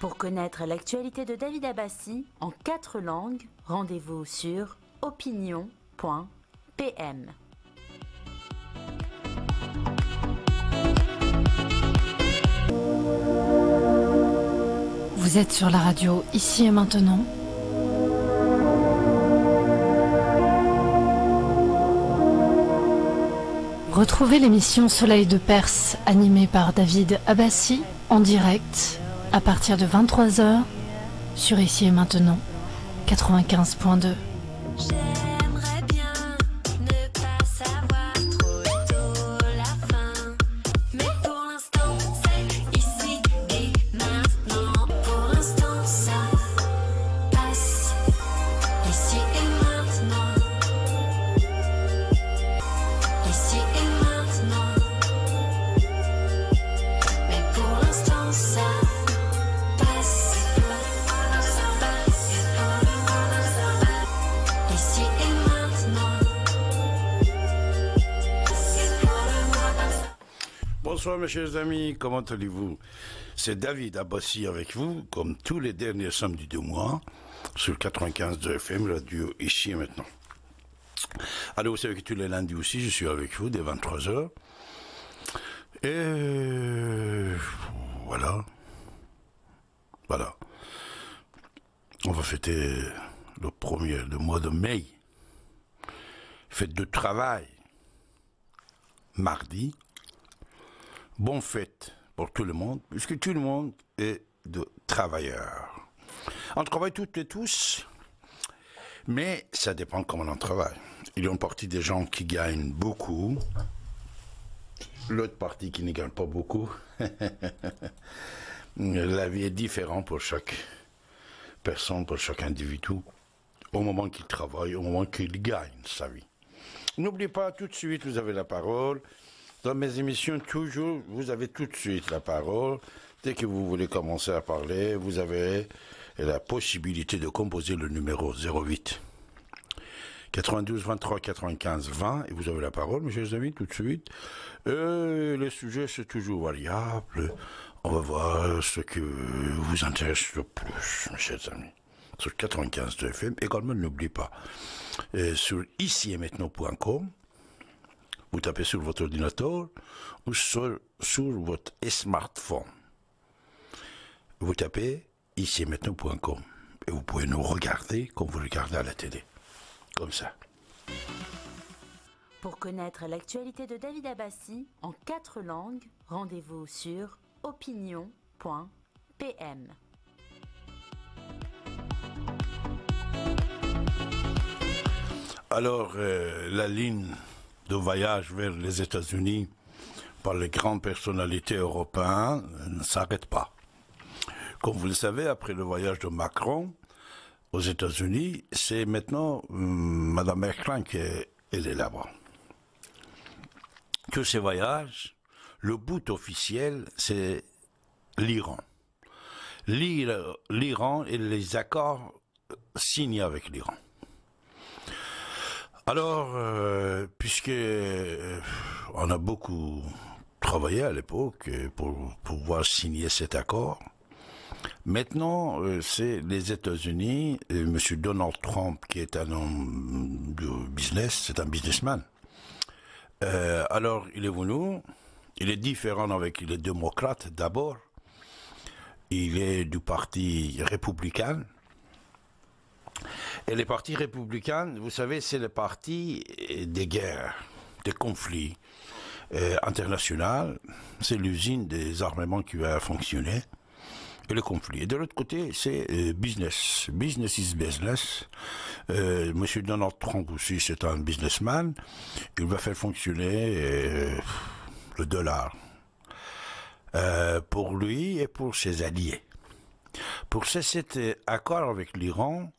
Pour connaître l'actualité de David Abbassi en quatre langues, rendez-vous sur opinion.pm. Vous êtes sur la radio Ici et maintenant Retrouvez l'émission Soleil de Perse animée par David Abbassi en direct à partir de 23h sur Ici et Maintenant 95.2. Bonsoir mes chers amis, comment allez-vous C'est David Abbassi avec vous, comme tous les derniers samedis du mois, sur 95 de FM, radio ici et maintenant. Allez, vous savez que tous les lundis aussi, je suis avec vous dès 23h. Et voilà. Voilà. On va fêter le premier, le mois de mai. Fête de travail. Mardi, bonne fête pour tout le monde, puisque tout le monde est de travailleurs. On travaille toutes et tous, mais ça dépend comment on travaille. Il y a une partie des gens qui gagnent beaucoup, l'autre partie qui ne gagne pas beaucoup. La vie est différente pour chaque personne, pour chaque individu, au moment qu'il travaille, au moment qu'il gagne sa vie. N'oubliez pas, tout de suite, vous avez la parole. Dans mes émissions, toujours, vous avez tout de suite la parole. Dès que vous voulez commencer à parler, vous avez la possibilité de composer le numéro 08 92 23 95 20 et vous avez la parole, mes chers amis, tout de suite. Et euh, le sujet, c'est toujours variable. On va voir ce qui vous intéresse le plus, mes chers amis sur 95 de FM. Également, n'oubliez pas, euh, sur ici et maintenant.com, vous tapez sur votre ordinateur ou sur, votre smartphone. Vous tapez ici maintenant.com et vous pouvez nous regarder comme vous regardez à la télé. Comme ça. Pour connaître l'actualité de David Abbassi en quatre langues, rendez-vous sur opinion.pm. Alors, euh, la ligne de voyage vers les États-Unis par les grandes personnalités européennes ne s'arrête pas. Comme vous le savez, après le voyage de Macron aux États-Unis, c'est maintenant Mme hum, Madame qui est, là-bas. Que ces voyages, le but officiel, c'est l'Iran. L'Iran et les accords signés avec l'Iran. Alors, euh, puisque euh, on a beaucoup travaillé à l'époque euh, pour pouvoir signer cet accord, Maintenant, c'est les États-Unis, M. Donald Trump, qui est un homme de business, c'est un businessman. alors, il est venu, il est différent avec les démocrates d'abord, il est du parti républicain, et les partis républicains, vous savez, c'est le parti euh, des guerres, des conflits euh, internationaux. C'est l'usine des armements qui va fonctionner et le conflit. Et de l'autre côté, c'est euh, business. Business is business. Euh, Monsieur Donald Trump aussi, c'est un businessman. Il va faire fonctionner euh, le dollar pour lui et pour ses alliés. Pour ça, cet accord avec l'Iran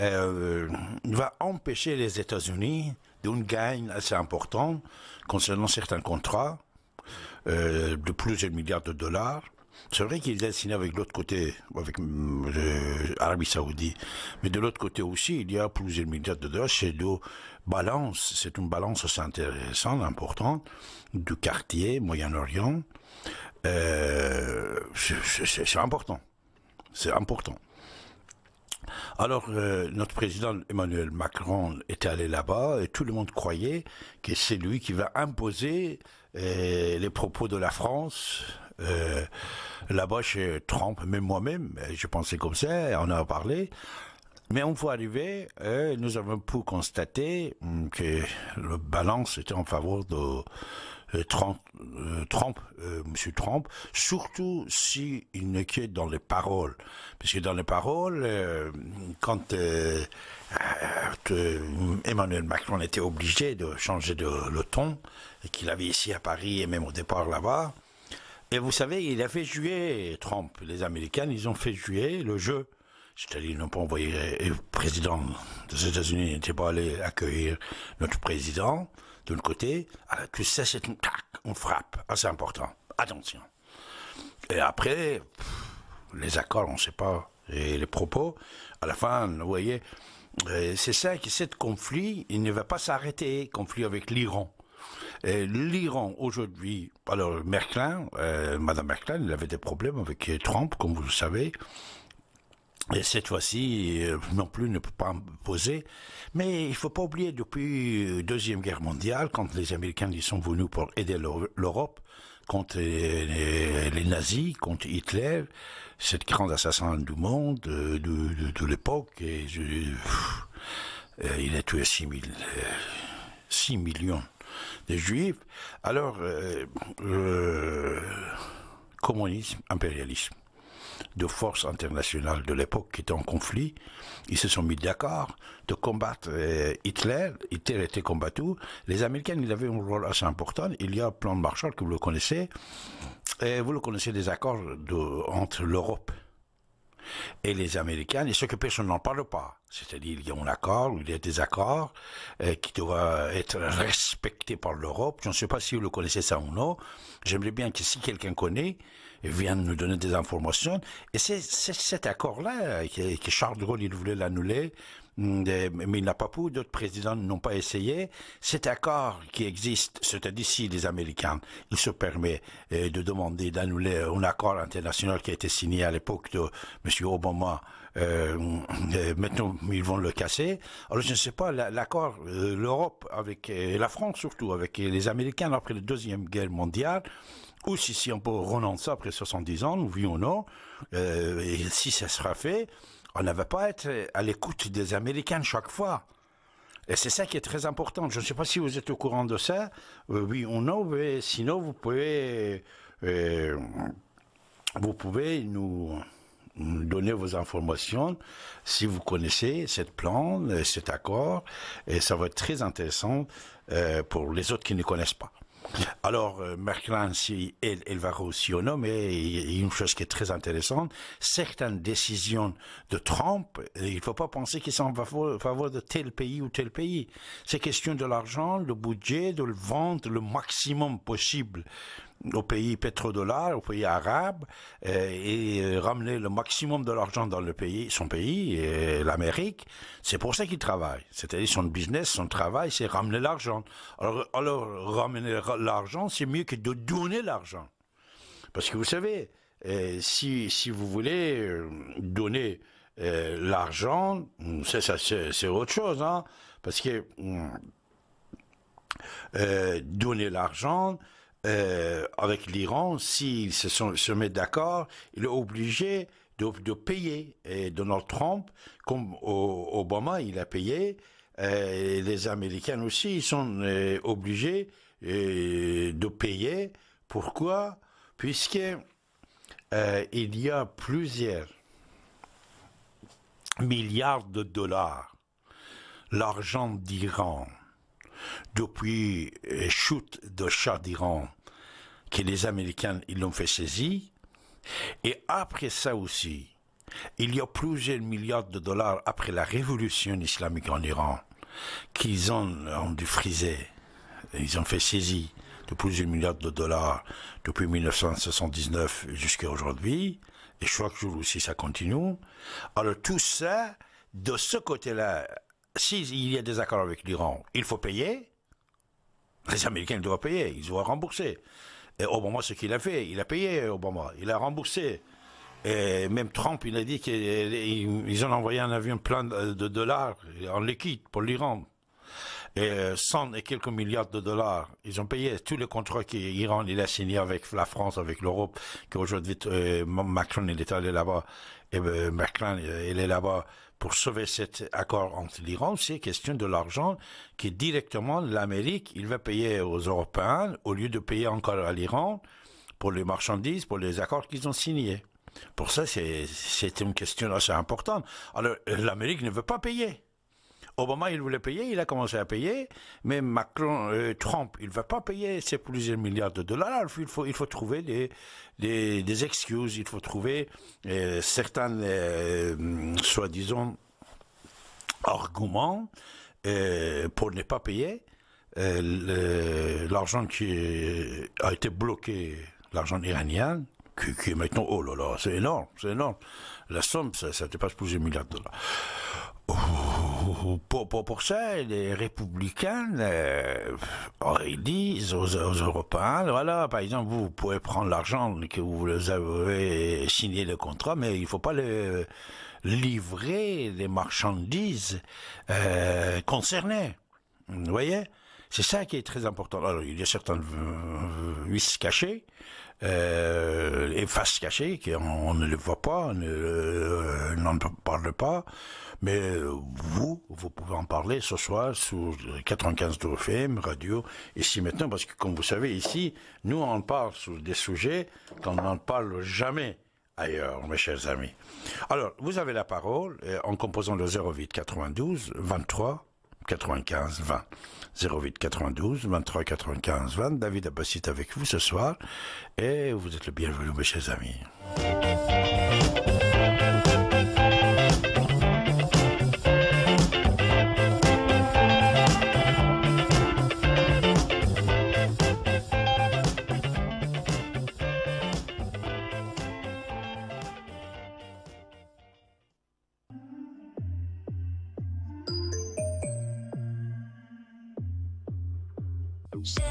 euh, va empêcher les États-Unis d'une gagne assez importante concernant certains contrats euh, de plusieurs milliards de dollars. C'est vrai qu'ils ont signé avec l'autre côté, avec l'Arabie euh, Saoudite, mais de l'autre côté aussi, il y a plusieurs milliards de dollars chez nos balances. C'est une balance assez intéressante, importante, du quartier Moyen-Orient. Euh, c'est important. C'est important. Alors, euh, notre président Emmanuel Macron était allé là-bas et tout le monde croyait que c'est lui qui va imposer euh, les propos de la France. Euh, là-bas chez Trump, même moi-même, je pensais comme ça, on en a parlé. Mais on voit arriver, nous avons pu constater mm, que le balance était en faveur de, euh, Trump, euh, euh, Monsieur Trump, surtout si il ne quitte dans les paroles. Parce que dans les paroles, quand Emmanuel Macron était obligé de changer de, le ton, qu'il avait ici à Paris et même au départ là-bas, et vous savez, il a fait jouer Trump. Les Américains, ils ont fait jouer le jeu. C'est-à-dire, ils n'ont pas envoyé le président des États-Unis, n'était pas allé accueillir notre président d'un côté, ah ben, tu sais, c'est une tac, on frappe. assez ah, important. Attention. Et après, les accords, on ne sait pas, et les propos, à la fin, vous voyez, euh, c'est ça que ce conflit, il ne va pas s'arrêter, conflit avec l'Iran. L'Iran aujourd'hui, alors Merkel, euh, Mme Madame Merkel, elle avait des problèmes avec Trump, comme vous le savez, et cette fois-ci, euh, non plus ne peut pas poser. Mais il faut pas oublier, depuis euh, Deuxième Guerre mondiale, quand les Américains sont venus pour aider l'Europe contre les, nazis, contre Hitler, cette grande assassin du monde, euh, de, l'époque, et, il a tué 6, 6 millions de juifs. Alors, euh, communisme, impérialisme de forces internationales de l'époque qui étaient en conflit. Ils se sont mis d'accord de combattre euh, Hitler. Hitler était combattu. Les Américains, ils avaient un rôle assez important. Il y a le plan de Marshall que vous le connaissez. Et vous le connaissez des accords entre l'Europe et les Américains. Et ce que personne n'en parle pas. C'est-à-dire il y a un accord, il y a des accords euh, qui doivent être respectés par l'Europe. Je ne sais pas si vous le connaissez ça ou non. J'aimerais bien que si quelqu'un connaît, vienne nous donner des informations. Et c'est cet accord-là que, Charles de Gaulle il voulait l'annuler, mm, mais il n'a pas pu. D'autres présidents n'ont pas essayé. Cet accord qui existe, c'est-à-dire si les Américains, il se permet euh, de demander d'annuler un accord international qui a été signé à l'époque de M. Obama euh, euh, maintenant, ils vont le casser. Alors, je ne sais pas, l'accord, euh, l'Europe avec la France surtout, avec les Américains après la Deuxième Guerre mondiale, ou si, si on peut renoncer après 70 ans, oui ou non, et si ça sera fait, on ne va pas être à l'écoute des Américains chaque fois. Et c'est ça qui est très important. Je ne sais pas si vous êtes au courant de ça, oui ou non, mais sinon vous pouvez, vous pouvez nous donner vos informations si vous connaissez cette plan, euh, cet accord, et ça va être très intéressant euh, pour les autres qui ne connaissent pas. Alors, euh, Merkel, si elle, va aussi au nom, mais il y a une chose qui est très intéressante, certaines décisions de Trump, il ne faut pas penser qu'ils sont en faveur de tel pays ou tel pays. C'est question de l'argent, le budget, de le vendre le maximum possible au pays pétrodollars, aux pays arabes, euh, et euh, ramener le maximum de l'argent dans le pays, son pays, euh, l'Amérique. C'est pour ça qu'il travaille. C'est-à-dire son business, son travail, c'est ramener l'argent. Alors, ramener l'argent, c'est mieux que de donner l'argent. Parce que vous savez, si, si vous voulez donner l'argent, hum, c'est autre chose, hein, parce que hum, donner l'argent, euh, avec l'Iran, s'ils se, se mettent d'accord, il est obligé de, payer. Et Donald Trump, comme Obama, il a payé. les Américains aussi, ils sont euh, obligés euh, de payer. Pourquoi Puisque il y a plusieurs milliards de dollars l'argent d'Iran depuis la chute de Shah d'Iran, que les Américains ils l'ont fait saisir. Et après ça aussi, il y a plusieurs milliards de dollars après la révolution islamique en Iran qu'ils ont, ont dû friser. Ils ont fait saisir de plusieurs milliards de dollars depuis 1979 jusqu'à aujourd'hui. Et chaque jour aussi, ça continue. Alors tout ça, de ce côté-là, s'il y a des accords avec l'Iran, il faut payer. Les Américains doivent payer, ils doivent rembourser. Et Obama, ce qu'il a fait, il a payé Obama, il a remboursé. Et même Trump, il a dit qu'ils ont envoyé un avion plein de dollars en liquide pour l'Iran. Et 100 euh, et quelques milliards de dollars, ils ont payé tous les contrats qu'Iran a signés avec la France, avec l'Europe, aujourd'hui euh, Macron il est allé là-bas, et euh, Macron il est là-bas pour sauver cet accord entre l'Iran, c'est question de l'argent qui directement l'Amérique, il va payer aux Européens au lieu de payer encore à l'Iran pour les marchandises, pour les accords qu'ils ont signés. Pour ça, c'est une question assez importante. Alors, l'Amérique ne veut pas payer. Au moment où il voulait payer, il a commencé à payer, mais Macron, euh, Trump, il ne va pas payer ces plusieurs milliards de dollars. il faut, il faut trouver des, des, excuses, il faut trouver euh, certains, euh, soi-disant, arguments pour ne pas payer l'argent qui a été bloqué, l'argent iranien, qui, est maintenant, oh là là, c'est énorme, c'est énorme. La somme, ça, dépasse plusieurs milliards de dollars pas, pour ça, les républicains euh, aux, Européens, voilà, par exemple, vous, pouvez prendre l'argent que vous avez signé le contrat, mais il faut pas le livrer des marchandises euh, concernées. Vous voyez C'est ça qui est très important. Alors, il y a certains vices cachés, euh, et face cachée, qu'on ne le voit pas, on euh, n'en parle pas. Mais euh, vous, vous pouvez en parler ce soir sur 95 FM, radio, ici maintenant, parce que comme vous savez, ici, nous, on parle sur des sujets qu'on n'en parle jamais ailleurs, mes chers amis. Alors, vous avez la parole euh, en composant le 08 92 23 95 20. 08 92 23 95 20. David est avec vous ce soir et vous êtes le bienvenu mes chers amis. Show.